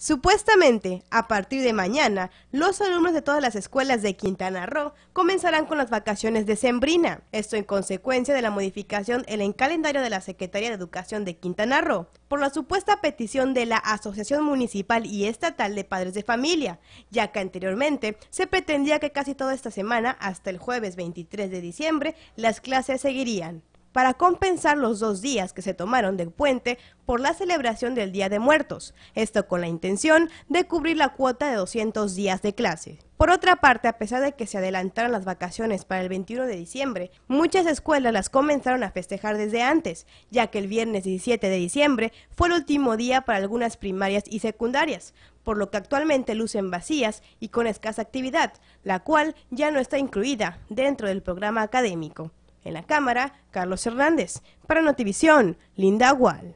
Supuestamente, a partir de mañana, los alumnos de todas las escuelas de Quintana Roo comenzarán con las vacaciones de Sembrina. Esto en consecuencia de la modificación en el calendario de la Secretaría de Educación de Quintana Roo por la supuesta petición de la Asociación Municipal y Estatal de Padres de Familia, ya que anteriormente se pretendía que casi toda esta semana, hasta el jueves 23 de diciembre, las clases seguirían para compensar los dos días que se tomaron del puente por la celebración del Día de Muertos, esto con la intención de cubrir la cuota de 200 días de clase. Por otra parte, a pesar de que se adelantaron las vacaciones para el 21 de diciembre, muchas escuelas las comenzaron a festejar desde antes, ya que el viernes 17 de diciembre fue el último día para algunas primarias y secundarias, por lo que actualmente lucen vacías y con escasa actividad, la cual ya no está incluida dentro del programa académico. En la cámara, Carlos Hernández. Para Notivisión, Linda Agual.